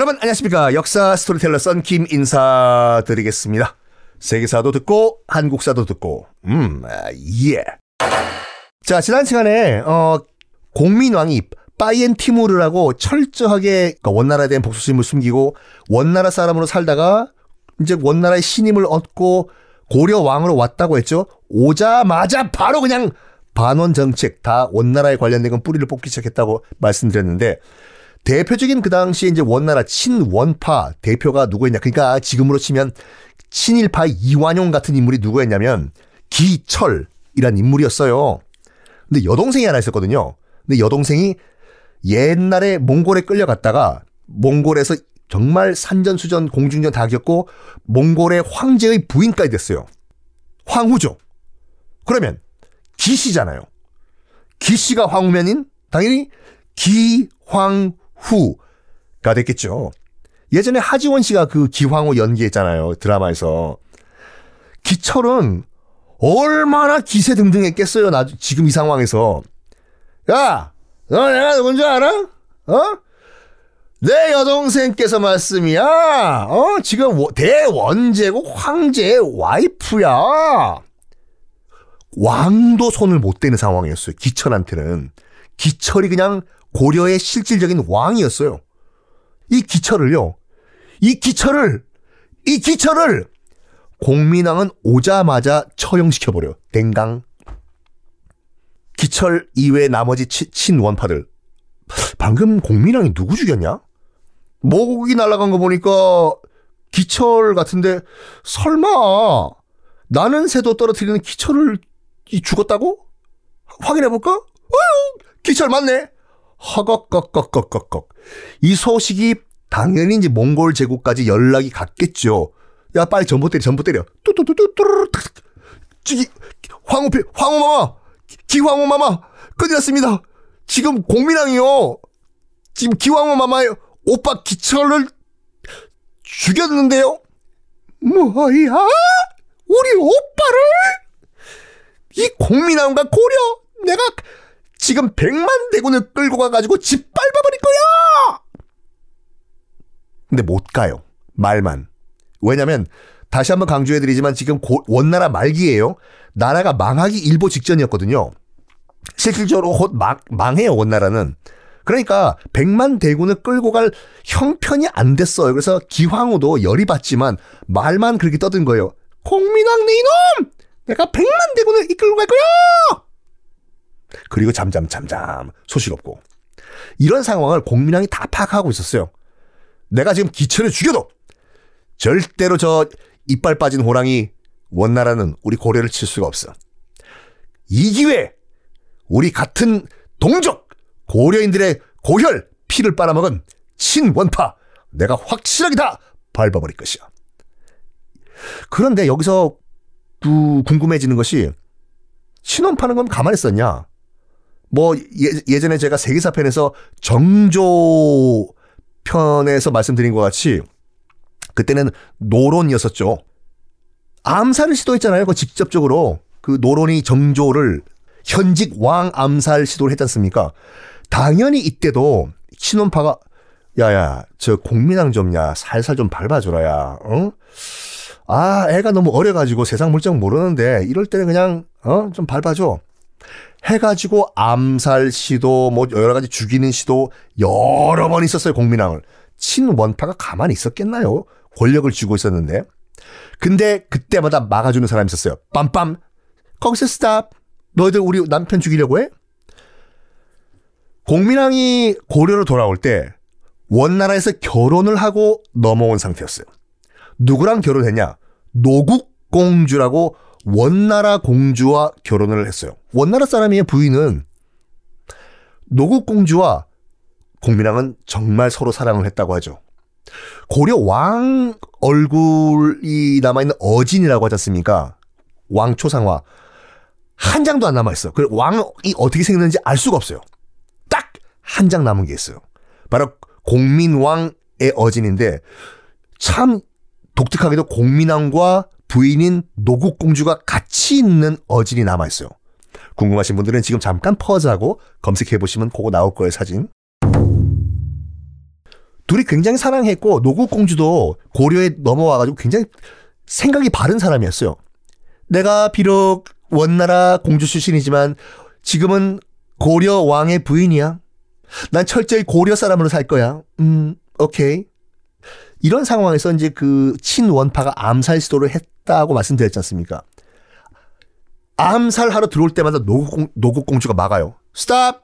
여러분 안녕하십니까 역사 스토리텔러 썬 김 인사드리겠습니다 세계사도 듣고 한국사도 듣고 음예 아, 자 지난 시간에 어 공민왕이 빠이엔 티무르라고 철저하게 그러니까 원나라에 대한 복수심을 숨기고 원나라 사람으로 살다가 이제 원나라의 신임을 얻고 고려 왕으로 왔다고 했죠. 오자마자 바로 그냥 반원 정책 다 원나라에 관련된 건 뿌리를 뽑기 시작했다고 말씀드렸는데 대표적인 그 당시에 이제 원나라 친원파 대표가 누구였냐. 그러니까 지금으로 치면 친일파 이완용 같은 인물이 누구였냐면 기철이란 인물이었어요. 근데 여동생이 하나 있었거든요. 근데 여동생이 옛날에 몽골에 끌려갔다가 몽골에서 정말 산전수전 공중전 다 겪고 몽골의 황제의 부인까지 됐어요. 황후죠. 그러면 기씨잖아요. 기씨가 황후면인 당연히 기황후가 됐겠죠. 예전에 하지원 씨가 그 기황후 연기했잖아요. 드라마에서. 기철은 얼마나 기세등등했겠어요. 나 지금 이 상황에서. 야, 너 내가 누군지 알아? 어? 내 여동생께서 말씀이야. 어, 지금 대원제고 황제의 와이프야. 왕도 손을 못 대는 상황이었어요. 기철한테는. 기철이 그냥 고려의 실질적인 왕이었어요. 이 기철을요. 이 기철을 이 기철을 공민왕은 오자마자 처형시켜 버려. 댕강. 기철 이외 나머지 치, 친원파들. 방금 공민왕이 누구 죽였냐? 모국이 날아간 거 보니까 기철 같은데 설마 나는 새도 떨어뜨리는 기철을 이 죽었다고? 확인해볼까? 어휴, 기철 맞네. 허걱걱걱걱걱걱. 이 소식이 당연히 이제 몽골 제국까지 연락이 갔겠죠. 야, 빨리 전보 때려, 전보 때려. 뚜뚜뚜뚜뚜 저기, 황후필, 황후마마! 기황후마마! 큰일 났습니다! 지금 공민왕이요! 지금 기황후마마의 오빠 기철을 죽였는데요? 뭐야? 우리 오빠를? 이공민왕과 고려 내가 지금 백만 대군을 끌고 가가지고 짓밟아버릴 거야! 근데 못 가요. 말만. 왜냐면 다시 한번 강조해드리지만 지금 고, 원나라 말기예요. 나라가 망하기 일보 직전이었거든요. 실질적으로 곧 망, 망해요 원나라는. 그러니까 백만 대군을 끌고 갈 형편이 안 됐어요. 그래서 기황후도 열이 받지만 말만 그렇게 떠든 거예요. 공민왕 네 이놈! 내가 백만 대군을 이끌고 갈 거야! 그리고 잠잠 잠잠 소식 없고 이런 상황을 공민왕이 다 파악하고 있었어요. 내가 지금 기천을 죽여도 절대로 저 이빨 빠진 호랑이 원나라는 우리 고려를 칠 수가 없어. 이 기회에 우리 같은 동족 고려인들의 고혈 피를 빨아먹은 친원파 내가 확실하게 다 밟아버릴 것이야. 그런데 여기서 또 궁금해지는 것이 신원 파는 건 가만히 있었냐? 뭐 예, 전에 제가 세계사 편에서 정조 편에서 말씀드린 것 같이 그때는 노론이었었죠. 암살을 시도했잖아요. 그 직접적으로 그 노론이 정조를 현직 왕 암살 시도를 했잖습니까 당연히 이때도 신원파가 야야 저공민당 좀야 살살 좀 밟아줘라야. 어? 아, 애가 너무 어려가지고 세상 물정 모르는데 이럴 때는 그냥, 어? 좀 밟아줘. 해가지고 암살 시도, 뭐 여러 가지 죽이는 시도 여러 번 있었어요, 공민왕을. 친원파가 가만히 있었겠나요? 권력을 쥐고 있었는데. 근데 그때마다 막아주는 사람이 있었어요. 빰빰. 거기서 스탑. 너희들 우리 남편 죽이려고 해? 공민왕이 고려로 돌아올 때 원나라에서 결혼을 하고 넘어온 상태였어요. 누구랑 결혼했냐? 노국 공주라고 원나라 공주와 결혼을 했어요. 원나라 사람의 부인은 노국 공주와 공민왕은 정말 서로 사랑을 했다고 하죠. 고려 왕 얼굴이 남아있는 어진이라고 하지 않습니까? 왕초상화. 한 장도 안 남아있어. 그 왕이 어떻게 생겼는지 알 수가 없어요. 딱 한 장 남은 게 있어요. 바로 공민왕의 어진인데, 참 독특하게도 공민왕과 부인인 노국공주가 같이 있는 어진이 남아있어요. 궁금하신 분들은 지금 잠깐 퍼즈하고 검색해보시면 그거 나올 거예요, 사진. 둘이 굉장히 사랑했고, 노국공주도 고려에 넘어와가지고 굉장히 생각이 바른 사람이었어요. 내가 비록 원나라 공주 출신이지만 지금은 고려 왕의 부인이야. 난 철저히 고려 사람으로 살 거야. 음, 오케이. 이런 상황에서 이제 그 친원파가 암살 시도를 했다고 말씀드렸지 않습니까? 암살하러 들어올 때마다 노국, 노국공주가 막아요. 스탑!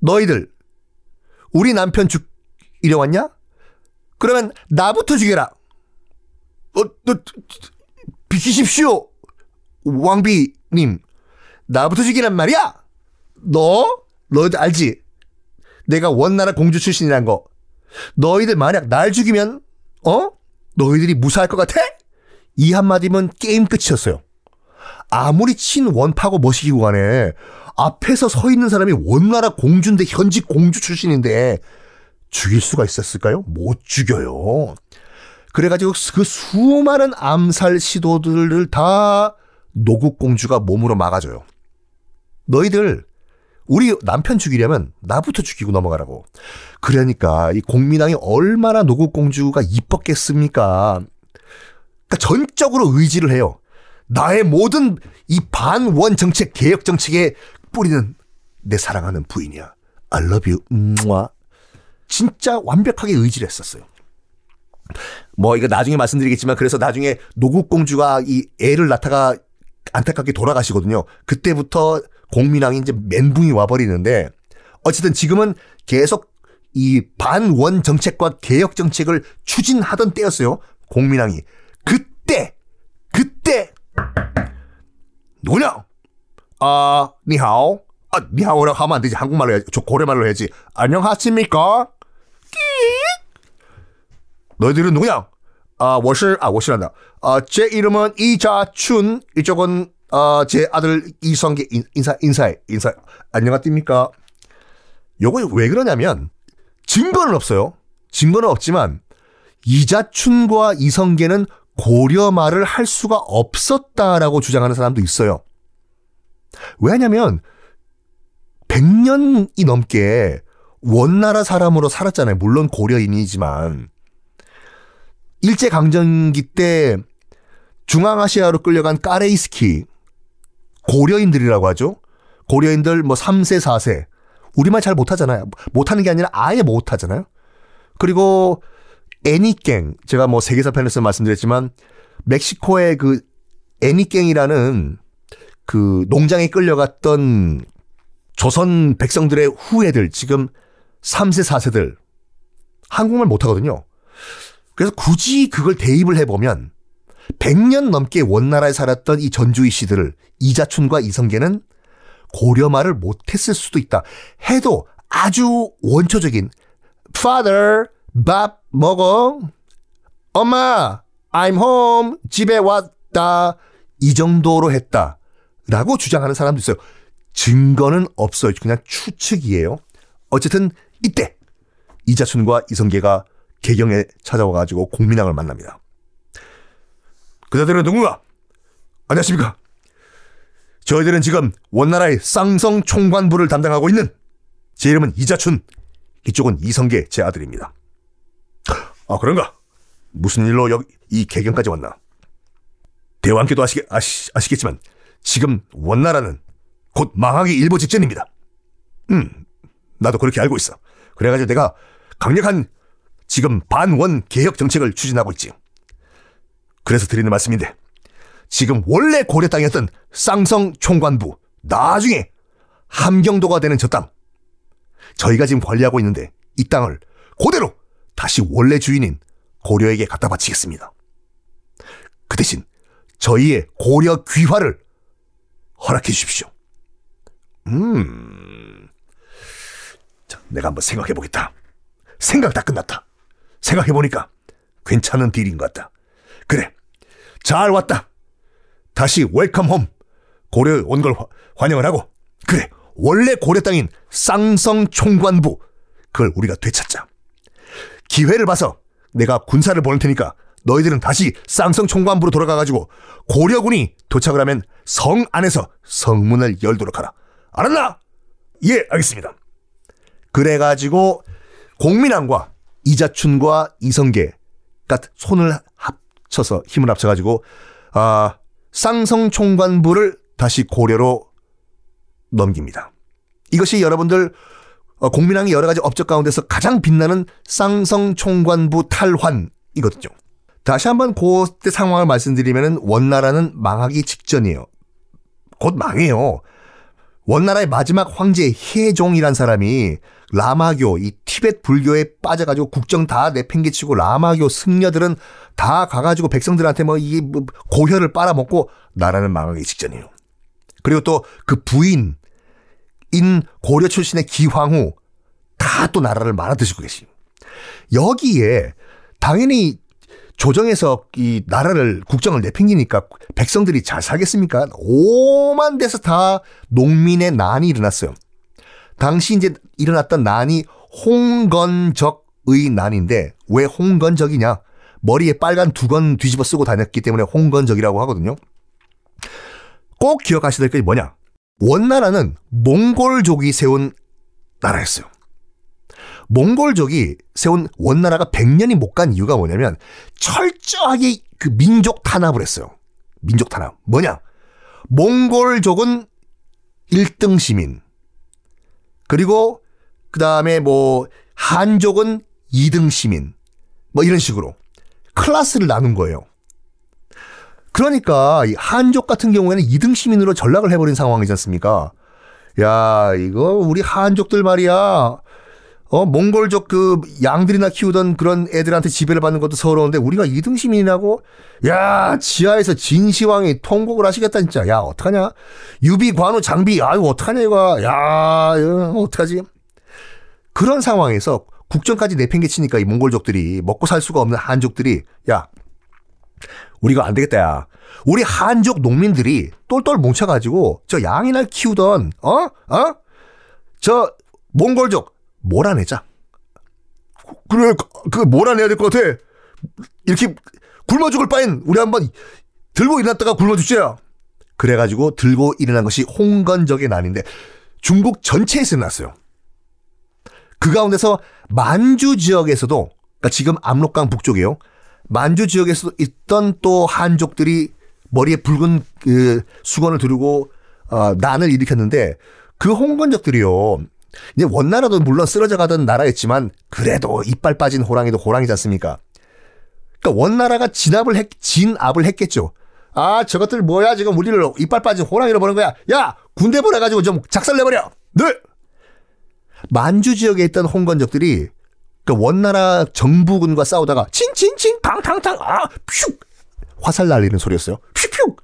너희들, 우리 남편 죽이려 왔냐? 그러면 나부터 죽여라! 어, 너, 비키십시오! 왕비님, 나부터 죽이란 말이야! 너? 너희들 알지? 내가 원나라 공주 출신이란 거. 너희들 만약 날 죽이면 어? 너희들이 무사할 것 같아? 이 한마디면 게임 끝이었어요. 아무리 친원파고 멋이기고 간에 앞에서 서 있는 사람이 원나라 공주인데 현직 공주 출신인데 죽일 수가 있었을까요? 못 죽여요. 그래가지고 그 수많은 암살 시도들을 다 노국 공주가 몸으로 막아줘요. 너희들 우리 남편 죽이려면 나부터 죽이고 넘어가라고. 그러니까 이 공민왕이 얼마나 노국공주가 이뻤겠습니까? 그러니까 전적으로 의지를 해요. 나의 모든 이 반원 정책, 개혁 정책의 뿌리는 내 사랑하는 부인이야. I love you. 음 아. 진짜 완벽하게 의지를 했었어요. 뭐 이거 나중에 말씀드리겠지만 그래서 나중에 노국공주가 이 애를 낳다가 안타깝게 돌아가시거든요. 그때부터 공민왕이 이제 멘붕이 와버리는데 어쨌든 지금은 계속 이 반원 정책과 개혁 정책을 추진하던 때였어요. 공민왕이. 그때, 그때, 누구냐? 아, 니하오. 아, 니하오라 하면 안 되지. 한국말로 해야지. 저 고래말로 해야지. 안녕하십니까? 너희들은 누구냐? 아, 워시, 아, 워시란다. 아, 제 이름은 이자춘. 이쪽은 아, 제 아들 이성계 인사, 인사해, 인사, 안녕하십니까. 요거 왜 그러냐면, 증거는 없어요. 증거는 없지만, 이자춘과 이성계는 고려말을 할 수가 없었다라고 주장하는 사람도 있어요. 왜냐면, 100년이 넘게 원나라 사람으로 살았잖아요. 물론 고려인이지만. 일제강점기 때 중앙아시아로 끌려간 까레이스키, 고려인들이라고 하죠. 고려인들 뭐 3세, 4세. 우리말 잘 못하잖아요. 못하는 게 아니라 아예 못하잖아요. 그리고 애니깽. 제가 뭐 세계사 편에서 말씀드렸지만 멕시코의 그 애니깽이라는 그 농장에 끌려갔던 조선 백성들의 후예들, 지금 3세, 4세들. 한국말 못하거든요. 그래서 굳이 그걸 대입을 해보면 100년 넘게 원나라에 살았던 이 전주희 씨들을 이자춘과 이성계는 고려말을 못했을 수도 있다. 해도 아주 원초적인 Father, 밥 먹어. 엄마, I'm home. 집에 왔다. 이 정도로 했다. 라고 주장하는 사람도 있어요. 증거는 없어요. 그냥 추측이에요. 어쨌든 이때 이자춘과 이성계가 개경에 찾아와가지고 공민왕을 만납니다. 그대들은 누군가? 안녕하십니까? 저희들은 지금 원나라의 쌍성 총관부를 담당하고 있는 제 이름은 이자춘, 이쪽은 이성계 제 아들입니다. 아 그런가? 무슨 일로 여기 이 개경까지 왔나? 대왕께도 아시, 아시, 아시겠지만 지금 원나라는 곧 망하기 일보 직전입니다. 음, 나도 그렇게 알고 있어. 그래가지고 내가 강력한 지금 반원 개혁 정책을 추진하고 있지. 그래서 드리는 말씀인데 지금 원래 고려 땅이었던 쌍성 총관부 나중에 함경도가 되는 저 땅. 저희가 지금 관리하고 있는데 이 땅을 그대로 다시 원래 주인인 고려에게 갖다 바치겠습니다. 그 대신 저희의 고려 귀화를 허락해 주십시오. 음. 자, 내가 한번 생각해 보겠다. 생각 다 끝났다. 생각해 보니까 괜찮은 딜인 것 같다. 그래. 잘 왔다. 다시 웰컴 홈. 고려 온걸 환영을 하고. 그래. 원래 고려 땅인 쌍성 총관부. 그걸 우리가 되찾자. 기회를 봐서 내가 군사를 보낼 테니까 너희들은 다시 쌍성 총관부로 돌아가가지고 고려군이 도착을 하면 성 안에서 성문을 열도록 하라. 알았나? 예, 알겠습니다. 그래가지고 공민왕과 이자춘과 이성계가 손을 합, 쳐서 힘을 합쳐가지고 아, 쌍성 총관부를 다시 고려로 넘깁니다. 이것이 여러분들 공민왕의 어, 여러 가지 업적 가운데서 가장 빛나는 쌍성 총관부 탈환이거든요. 다시 한번 그때 상황을 말씀드리면 원나라는 망하기 직전이에요. 곧 망해요. 원나라의 마지막 황제 혜종이란 사람이 라마교, 이 티벳 불교에 빠져가지고 국정 다 내팽개치고 라마교 승려들은 다 가가지고 백성들한테 뭐이 뭐 고혈을 빨아먹고 나라는 망하기 직전이에요. 그리고 또 그 부인, 인 고려 출신의 기황후 다 또 나라를 말아드시고 계시요 여기에 당연히 조정에서 이 나라를 국정을 내팽기니까 백성들이 잘 살겠습니까? 오만 데서 다 농민의 난이 일어났어요. 당시 이제 일어났던 난이 홍건적의 난인데 왜 홍건적이냐? 머리에 빨간 두건 뒤집어 쓰고 다녔기 때문에 홍건적이라고 하거든요. 꼭 기억하셔야 될 게 뭐냐? 원나라는 몽골족이 세운 나라였어요. 몽골족이 세운 원나라가 100년이 못 간 이유가 뭐냐면 철저하게 그 민족 탄압을 했어요. 민족 탄압. 뭐냐? 몽골족은 1등 시민, 그리고 그 다음에 뭐 한족은 2등 시민 뭐 이런 식으로 클라스를 나눈 거예요. 그러니까 이 한족 같은 경우에는 2등 시민으로 전락을 해버린 상황이지 않습니까? 야 이거 우리 한족들 말이야 어, 몽골족 그 양들이나 키우던 그런 애들한테 지배를 받는 것도 서러운데 우리가 이등 시민이라고? 야, 지하에서 진시황이 통곡을 하시겠다, 진짜. 야, 어떡하냐? 유비, 관우, 장비, 아유, 어떡하냐, 이거. 야, 이거 어, 어떡하지? 그런 상황에서 국정까지 내팽개치니까 이 몽골족들이 먹고 살 수가 없는 한족들이 야, 우리가 안 되겠다, 야. 우리 한족 농민들이 똘똘 뭉쳐가지고 저 양이나 키우던, 어? 어? 저 몽골족, 몰아내자. 그래, 그 몰아내야 될 것 같아. 이렇게 굶어 죽을 바엔 우리 한번 들고 일어났다가 굶어 죽자. 그래가지고 들고 일어난 것이 홍건적의 난인데 중국 전체에서 났어요. 그 가운데서 만주 지역에서도 그러니까 지금 압록강 북쪽이에요. 만주 지역에서 도 있던 또 한족들이 머리에 붉은 그 수건을 두르고 어, 난을 일으켰는데 그 홍건적들이요 이제 원나라도 물론 쓰러져 가던 나라였지만 그래도 이빨 빠진 호랑이도 호랑이지 않습니까? 그러니까 원나라가 진압을 했, 진압을 했겠죠. 아 저것들 뭐야 지금 우리를 이빨 빠진 호랑이로 보는 거야. 야 군대 보내가지고 좀 작살내버려. 늘 만주 지역에 있던 홍건적들이 그 원나라 정부군과 싸우다가 칭칭칭 방탕탕 아 퓨 화살 날리는 소리였어요. 퓨퓨.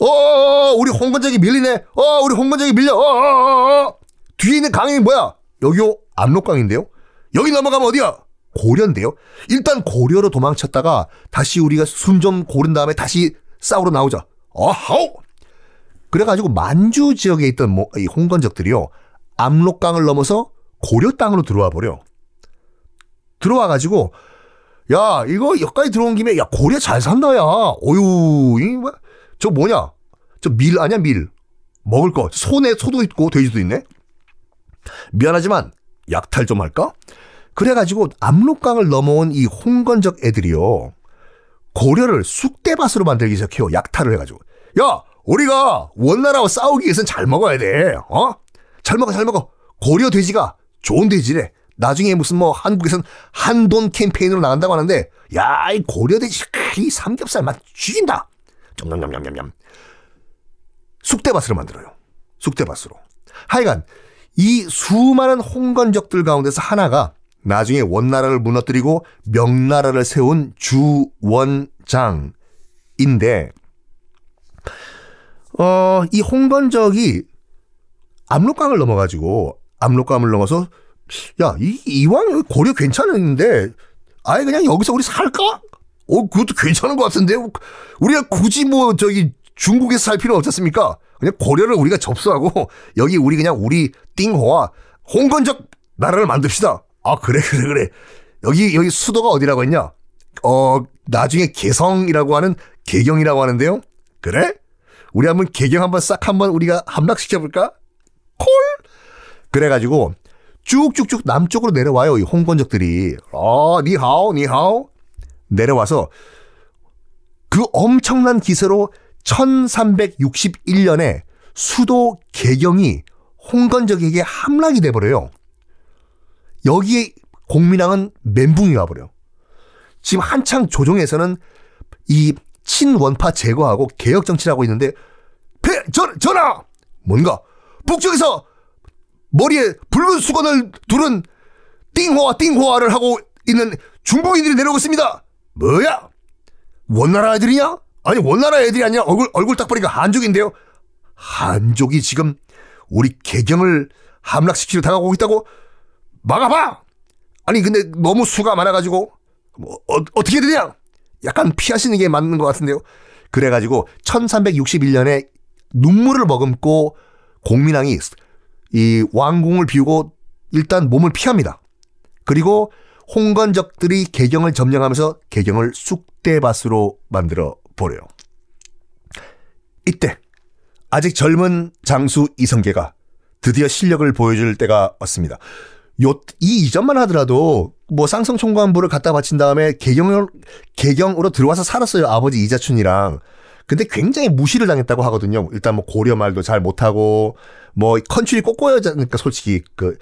어, 어, 어 우리 홍건적이 밀리네. 어 우리 홍건적이 밀려. 어어어어. 어, 뒤에 있는 강이 뭐야? 여기요 압록강인데요. 여기 넘어가면 어디야? 고려인데요. 일단 고려로 도망쳤다가 다시 우리가 순좀 고른 다음에 다시 싸우러 나오자. 어하오 그래가지고 만주 지역에 있던 뭐, 이 홍건적들이요 압록강을 넘어서 고려 땅으로 들어와 버려. 들어와가지고 야 이거 여기까지 들어온 김에 야 고려 잘 산다 야. 어유 이저 뭐, 뭐냐? 저 밀 아니야 밀. 먹을 거. 손에 소도 있고 돼지도 있네. 미안하지만 약탈 좀 할까? 그래가지고 압록강을 넘어온 이 홍건적 애들이요. 고려를 쑥대밭으로 만들기 시작해요. 약탈을 해가지고. 야! 우리가 원나라와 싸우기 위해선 잘 먹어야 돼. 어? 잘 먹어, 잘 먹어. 고려 돼지가 좋은 돼지래. 나중에 무슨 뭐 한국에선 한돈 캠페인으로 나간다고 하는데, 야, 이 고려 돼지, 이 삼겹살 맛 죽인다. 점냠냠냠냠냠. 쑥대밭으로 만들어요. 쑥대밭으로. 하여간 이 수많은 홍건적들 가운데서 하나가 나중에 원나라를 무너뜨리고 명나라를 세운 주원장인데 어, 이 홍건적이 압록강을 넘어가지고 압록강을 넘어서 야, 이 이왕 고려 괜찮은데 아예 그냥 여기서 우리 살까? 어, 그것도 괜찮은 것 같은데 우리가 굳이 뭐 저기 중국에서 살 필요 없었습니까? 그냥 고려를 우리가 접수하고 여기 우리 그냥 우리 띵호와 홍건적 나라를 만듭시다. 아 그래 그래 그래. 여기 여기 수도가 어디라고 했냐? 어 나중에 개성이라고 하는 개경이라고 하는데요. 그래? 우리 한번 개경 한번 싹 한번 우리가 함락시켜 볼까? 콜. 그래가지고 쭉쭉쭉 남쪽으로 내려와요 이 홍건적들이. 아 니하오 니하오 내려와서 그 엄청난 기세로 1361년에 수도 개경이 홍건적에게 함락이 돼버려요. 여기에 공민왕은 멘붕이 와버려. 지금 한창 조정에서는 이 친원파 제거하고 개혁 정치를 하고 있는데 배, 전, 전하! 뭔가 북쪽에서 머리에 붉은 수건을 두른 띵호와 띵호와를 하고 있는 중국인들이 내려오고 있습니다. 뭐야? 원나라 아들이냐? 아니 원나라 애들이 아니라 얼굴 얼굴 딱 보니까 한족인데요. 한족이 지금 우리 개경을 함락시키려 가오고 있다고 막아봐. 아니 근데 너무 수가 많아가지고 뭐, 어, 어떻게 되냐? 약간 피하시는 게 맞는 것 같은데요. 그래가지고 1361년에 눈물을 머금고 공민왕이 이 왕궁을 비우고 일단 몸을 피합니다. 그리고 홍건적들이 개경을 점령하면서 개경을 쑥대밭으로 만들어 보려. 이때 아직 젊은 장수 이성계가 드디어 실력을 보여줄 때가 왔습니다. 요, 이 이전만 하더라도 뭐 쌍성 총관부를 갖다 바친 다음에 개경을, 개경으로 들어와서 살았어요. 아버지 이자춘이랑. 근데 굉장히 무시를 당했다고 하거든요. 일단 뭐 고려 말도 잘 못하고 뭐 컨츄리 꼬꼬여자니까 솔직히 그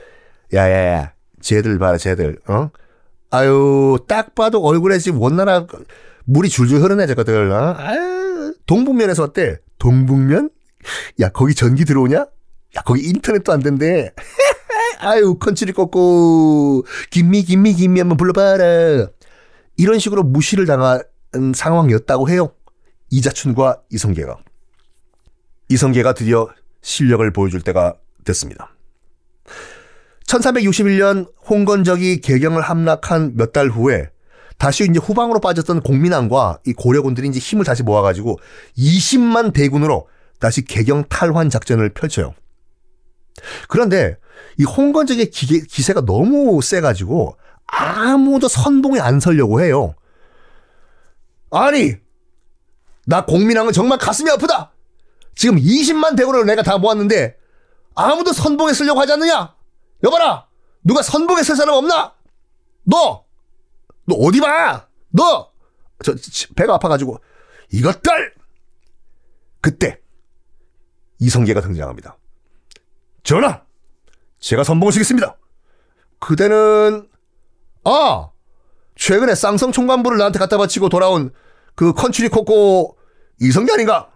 야야야 쟤들 봐라 쟤들 어 아유 딱 봐도 얼굴에 지금 원나라 물이 줄줄 흐르내졌거든. 아, 동북면에서 왔대. 동북면? 야, 거기 전기 들어오냐? 야, 거기 인터넷도 안 된대. 아유, 컨치리 꺾고, 김미, 김미, 김미 한번 불러봐라. 이런 식으로 무시를 당한 상황이었다고 해요. 이자춘과 이성계가. 이성계가 드디어 실력을 보여줄 때가 됐습니다. 1361년 홍건적이 개경을 함락한 몇 달 후에 다시 이제 후방으로 빠졌던 공민왕과 이 고려군들이 이제 힘을 다시 모아가지고 20만 대군으로 다시 개경 탈환 작전을 펼쳐요. 그런데 이 홍건적의 기계, 기세가 너무 세가지고 아무도 선봉에 안 서려고 해요. 아니, 나 공민왕은 정말 가슴이 아프다. 지금 20만 대군을 내가 다 모았는데 아무도 선봉에 쓰려고 하지 않느냐? 여봐라, 누가 선봉에 쓸 사람 없나? 너너 어디 봐! 너! 저, 배가 아파가지고, 이것들! 그때, 이성계가 등장합니다. 전하! 제가 선봉하시겠습니다! 그대는, 아! 최근에 쌍성 총관부를 나한테 갖다 바치고 돌아온 그 컨츄리 코코 이성계 아닌가?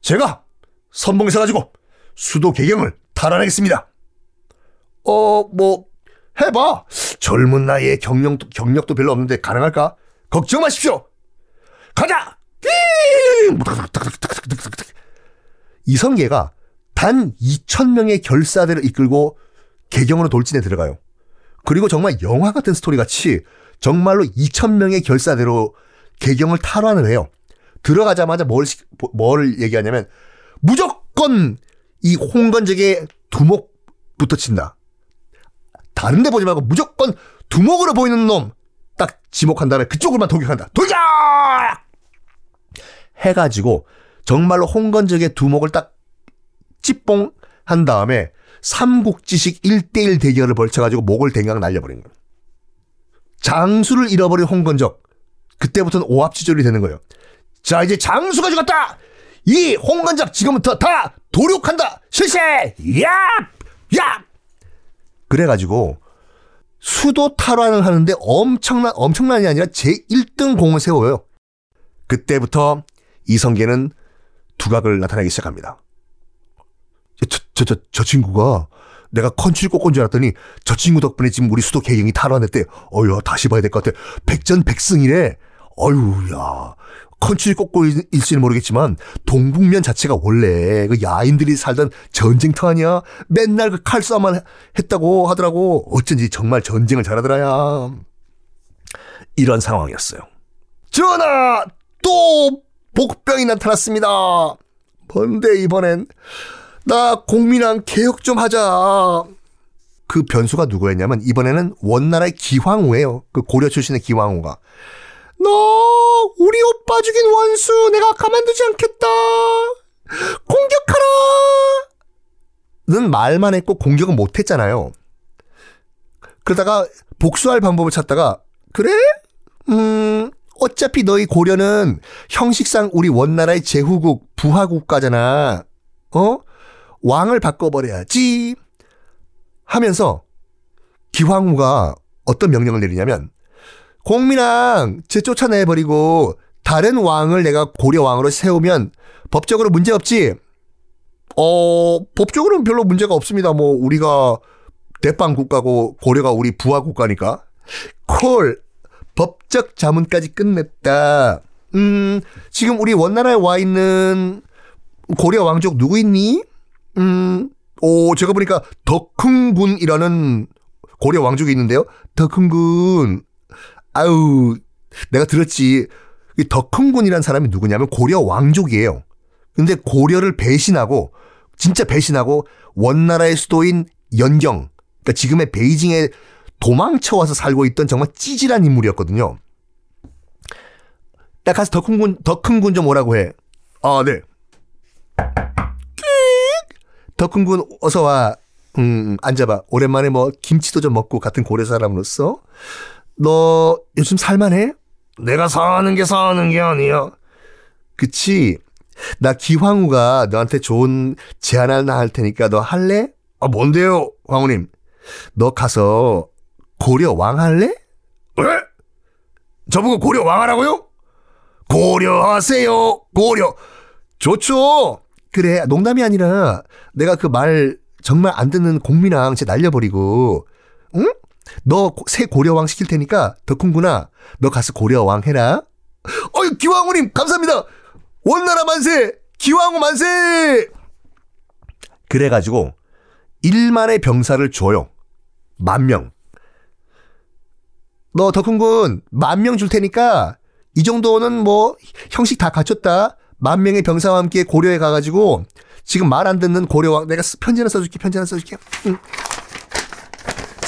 제가 선봉해서가지고 수도 개경을 탈환하겠습니다. 어, 뭐, 해봐. 젊은 나이에 경력, 경력도 별로 없는데 가능할까? 걱정 마십시오. 가자. 이성계가 단 2천 명의 결사대를 이끌고 개경으로 돌진에 들어가요. 그리고 정말 영화 같은 스토리 같이 정말로 2천 명의 결사대로 개경을 탈환을 해요. 들어가자마자 뭘, 뭘 얘기하냐면 무조건 이 홍건적의 두목부터 친다. 다른 데 보지 말고 무조건 두목으로 보이는 놈 딱 지목한 다음에 그쪽으로만 도격한다도격 해가지고 정말로 홍건적의 두목을 딱 찌뽕 한 다음에 삼국지식 1대1 대결을 벌쳐가지고 목을 댕강 날려버린 거예요. 장수를 잃어버린 홍건적. 그때부터는 오합지졸이 되는 거예요. 자, 이제 장수가 죽었다! 이 홍건적 지금부터 다 도륙한다! 실세! 야! 야! 그래가지고 수도 탈환을 하는데 엄청난 엄청난이 아니라 제1등 공을 세워요. 그때부터 이성계는 두각을 나타내기 시작합니다. 저, 저, 저, 저 친구가 내가 컨츄리 꽂은 줄 알았더니 저 친구 덕분에 지금 우리 수도 개경이 탈환했대. 어휴, 다시 봐야 될 것 같아. 백전백승이래. 어유야 컨츄리 꺾고일지는 모르겠지만 동북면 자체가 원래 그 야인들이 살던 전쟁터 아니야? 맨날 그 칼싸움만 했다고 하더라고. 어쩐지 정말 전쟁을 잘하더라야. 이런 상황이었어요. 전하! 또 복병이 나타났습니다. 뭔데 이번엔 나 공민왕 개혁 좀 하자. 그 변수가 누구였냐면 이번에는 원나라의 기황후예요. 그 고려 출신의 기황후가. 너 우리 오빠 죽인 원수 내가 가만두지 않겠다. 공격하라. 는 말만 했고 공격은 못 했잖아요. 그러다가 복수할 방법을 찾다가 그래? 음, 어차피 너희 고려는 형식상 우리 원나라의 제후국, 부하국가잖아. 어? 왕을 바꿔버려야지. 하면서 기황후가 어떤 명령을 내리냐면 공민왕 제 쫓아내버리고 다른 왕을 내가 고려왕으로 세우면 법적으로 문제없지? 어, 법적으로는 별로 문제가 없습니다. 뭐, 우리가 대빵 국가고 고려가 우리 부하 국가니까. 콜, 법적 자문까지 끝냈다. 음, 지금 우리 원나라에 와 있는 고려 왕족 누구 있니? 음, 오, 제가 보니까 덕흥군이라는 고려 왕족이 있는데요. 덕흥군, 아유, 내가 들었지. 덕흥군이라는 사람이 누구냐면 고려 왕족이에요. 근데 고려를 배신하고 진짜 배신하고 원나라의 수도인 연경, 그러니까 지금의 베이징에 도망쳐와서 살고 있던 정말 찌질한 인물이었거든요. 나 가서 덕흥군 덕흥군 좀 오라고 해. 아 네. 덕흥군 어서 와. 음, 음 앉아봐. 오랜만에 뭐 김치도 좀 먹고 같은 고려 사람으로서 너 요즘 살만해? 내가 사는 게 사는 게 아니야. 그치? 나기황후가 너한테 좋은 제안 하나 할 테니까 너 할래? 아, 뭔데요, 황후님너 가서 고려 왕 할래? 왜? 저보고 고려 왕 하라고요? 고려하세요, 고려. 좋죠? 그래, 농담이 아니라 내가 그 말 정말 안 듣는 공민왕 쟤 날려버리고, 응? 너새 고려왕 시킬 테니까 덕훈구나 너 가서 고려왕 해라. 어이 기왕후님 감사합니다. 원나라 만세 기왕후 만세. 그래가지고 1만의 병사를 줘요. 만 명. 너 덕훈군 만 명 줄 테니까 이 정도는 뭐 형식 다 갖췄다. 만 명의 병사와 함께 고려에 가가지고 지금 말 안 듣는 고려왕 내가 편지 나 써줄게 편지 나 써줄게. 응.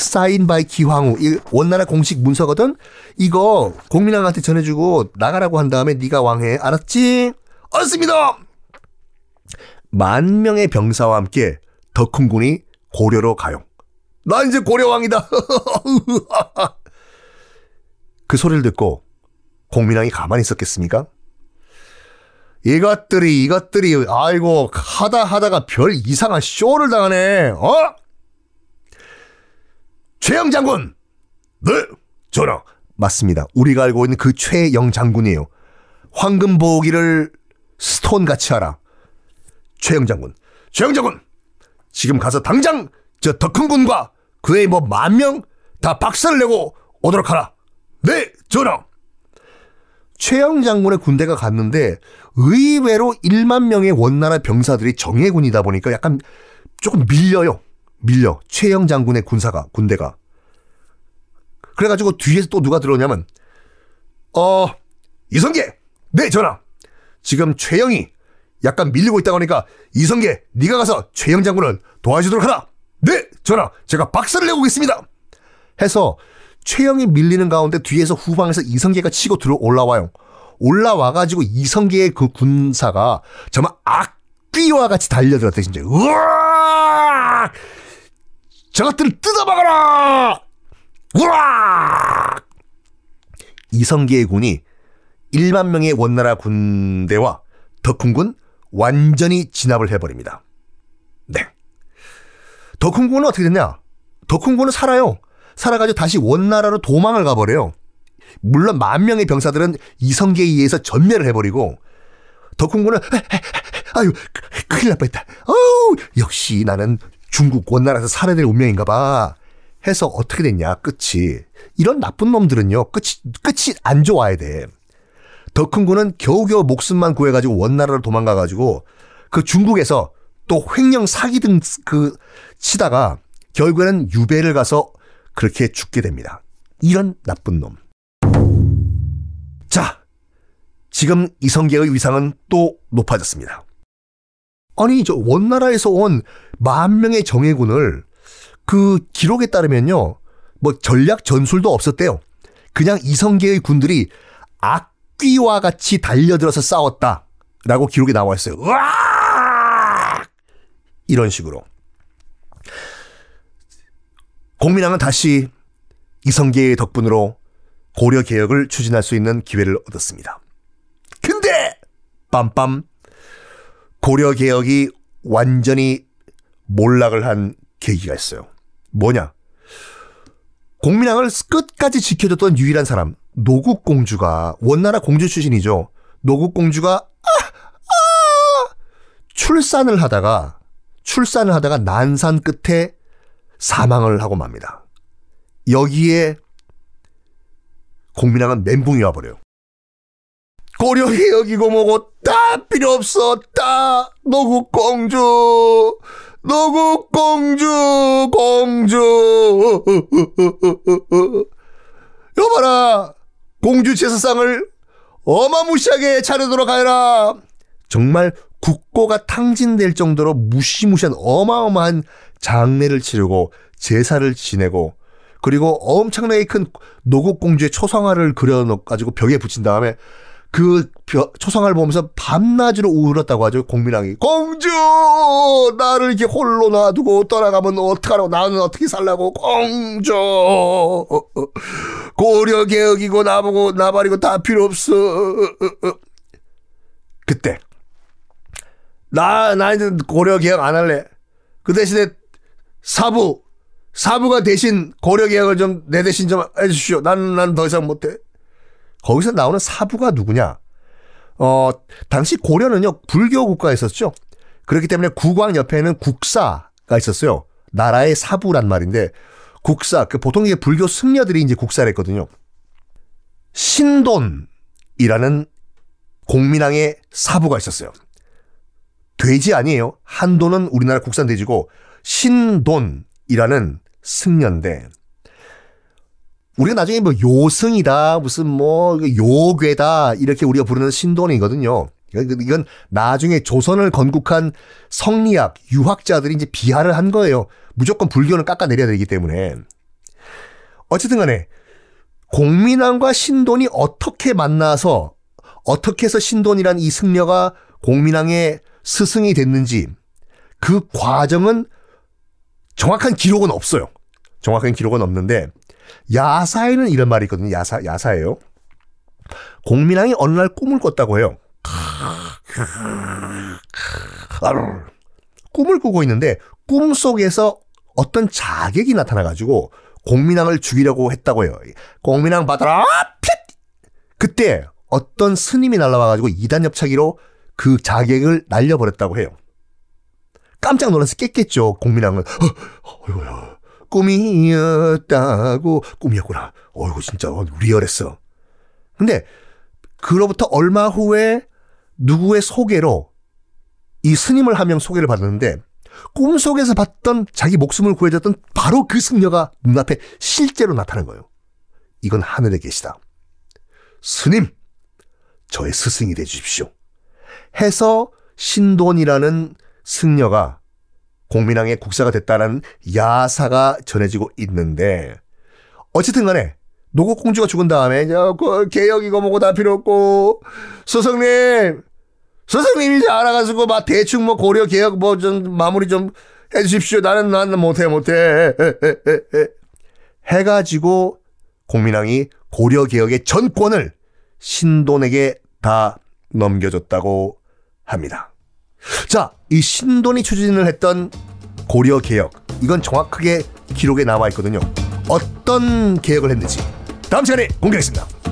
사인 바이 기황후이 원나라 공식 문서거든. 이거 공민왕한테 전해주고 나가라고 한 다음에 네가 왕해. 알았지? 알았습니다. 만 명의 병사와 함께 덕훈군이 고려로 가용. 나 이제 고려왕이다. 그 소리를 듣고 공민왕이 가만히 있었겠습니까? 이것들이 이것들이 아이고 하다 하다가 별 이상한 쇼를 당하네. 어? 최영 장군. 네, 전하. 맞습니다. 우리가 알고 있는 그 최영 장군이에요. 황금 보기를 스톤 같이 하라. 최영 장군. 최영 장군. 지금 가서 당장 저 덕흥 군과 그의 뭐 만명 다 박살 내고 오도록 하라. 네, 전하. 최영 장군의 군대가 갔는데 의외로 1만 명의 원나라 병사들이 정예군이다 보니까 약간 조금 밀려요. 밀려 최영 장군의 군사가 군대가 그래가지고 뒤에서 또 누가 들어오냐면 어 이성계 네 전하 지금 최영이 약간 밀리고 있다고 하니까 이성계 네가 가서 최영 장군을 도와주도록 하라 네 전하 제가 박사를 내고 오겠습니다 해서 최영이 밀리는 가운데 뒤에서 후방에서 이성계가 치고 들어 올라와요 올라와가지고 이성계의 그 군사가 정말 악귀와 같이 달려들었대 진짜 으악 저것들을 뜯어먹어라! 우와! 이성계의 군이 1만 명의 원나라 군대와 덕훈군 완전히 진압을 해버립니다. 네. 덕훈군은 어떻게 됐냐? 덕훈군은 살아요. 살아가지고 다시 원나라로 도망을 가버려요. 물론 만 명의 병사들은 이성계에 의해서 전멸을 해버리고 덕훈군은 아유 그, 큰일 날 뻔했다. 어우 역시 나는 중국 원나라에서 살해될 운명인가 봐. 해서 어떻게 됐냐 끝이 이런 나쁜 놈들은요 끝이 끝이 안 좋아야 돼. 더 큰 군은 겨우겨우 목숨만 구해가지고 원나라로 도망가가지고 그 중국에서 또 횡령 사기 등 그 치다가 결국에는 유배를 가서 그렇게 죽게 됩니다. 이런 나쁜 놈. 자, 지금 이성계의 위상은 또 높아졌습니다. 아니 저 원나라에서 온만 명의 정예군을 그 기록에 따르면요. 뭐 전략 전술도 없었대요. 그냥 이성계의 군들이 악귀와 같이 달려들어서 싸웠다라고 기록에 나와 있어요. 으악! 이런 식으로. 공민왕은 다시 이성계의 덕분으로 고려 개혁을 추진할 수 있는 기회를 얻었습니다. 근데 빰빰 고려 개혁이 완전히 몰락을 한 계기가 있어요. 뭐냐? 공민왕을 끝까지 지켜줬던 유일한 사람 노국 공주가 원나라 공주 출신이죠. 노국 공주가 아, 아, 출산을 하다가 출산을 하다가 난산 끝에 사망을 하고 맙니다. 여기에 공민왕은 멘붕이 와버려요. 고려 개혁이고 뭐고 다 필요 없어 다 노국 공주 노국공주 공주 여봐라 공주 제사상을 어마무시하게 차려도록 하여라 정말 국고가 탕진될 정도로 무시무시한 어마어마한 장례를 치르고 제사를 지내고 그리고 엄청나게 큰 노국공주의 초상화를 그려놓 고 벽에 붙인 다음에 그 초상화를 보면서 밤낮으로 울었다고 하죠. 공민왕이 공주 나를 이렇게 홀로 놔두고 떠나가면 어떡하라고 나는 어떻게 살라고 공주 고려 개혁이고 나보고 나발이고 다 필요 없어. 그때 나나 이제 고려 개혁 안 할래. 그 대신에 사부 사부가 대신 고려 개혁을 좀 내 대신 좀해주시오나난더 이상 못해. 거기서 나오는 사부가 누구냐? 어, 당시 고려는요, 불교 국가였었죠. 그렇기 때문에 국왕 옆에는 국사가 있었어요. 나라의 사부란 말인데, 국사, 그 보통 이게 불교 승려들이 이제 국사를 했거든요. 신돈이라는 공민왕의 사부가 있었어요. 돼지 아니에요. 한돈은 우리나라 국산 돼지고, 신돈이라는 승려인데, 우리가 나중에 뭐 요승이다 무슨 뭐 그 요괴다 이렇게 우리가 부르는 신돈이거든요. 그러니까 이건 나중에 조선을 건국한 성리학 유학자들이 이제 비하를 한 거예요. 무조건 불교는 깎아내려야 되기 때문에. 어쨌든 간에 공민왕과 신돈이 어떻게 만나서 어떻게 해서 신돈이란 이 승려가 공민왕의 스승이 됐는지 그 과정은 정확한 기록은 없어요. 정확한 기록은 없는데 야사에는 이런 말이 있거든요. 야사 야사예요. 공민왕이 어느 날 꿈을 꿨다고 해요. 꿈을 꾸고 있는데 꿈 속에서 어떤 자객이 나타나가지고 공민왕을 죽이려고 했다고 해요. 공민왕 받아라! 핏! 그때 어떤 스님이 날라와가지고 이단 협착기로그 자객을 날려버렸다고 해요. 깜짝 놀라서 깼겠죠. 공민왕은. 어, 어이구야. 꿈이었다고 꿈이었구나. 어이구 진짜 리얼했어. 근데 그로부터 얼마 후에 누구의 소개로 이 스님을 한 명 소개를 받았는데 꿈속에서 봤던 자기 목숨을 구해줬던 바로 그 승려가 눈앞에 실제로 나타난 거예요. 이건 하늘에 계시다. 스님, 저의 스승이 되주십시오. 해서 신돈이라는 승려가 공민왕의 국사가 됐다는 야사가 전해지고 있는데 어쨌든 간에 노국공주가 죽은 다음에 그 개혁이고 뭐고 다 필요 없고 스승님 스승님이 이제 알아가지고 막 대충 뭐 고려 개혁 뭐 좀 마무리 좀 해주십시오 나는 나는 못해 못해 해가지고 공민왕이 고려 개혁의 전권을 신돈에게 다 넘겨줬다고 합니다. 자, 이 신돈이 추진을 했던 고려 개혁. 이건 정확하게 기록에 남아 있거든요. 어떤 개혁을 했는지 다음 시간에 공개하겠습니다.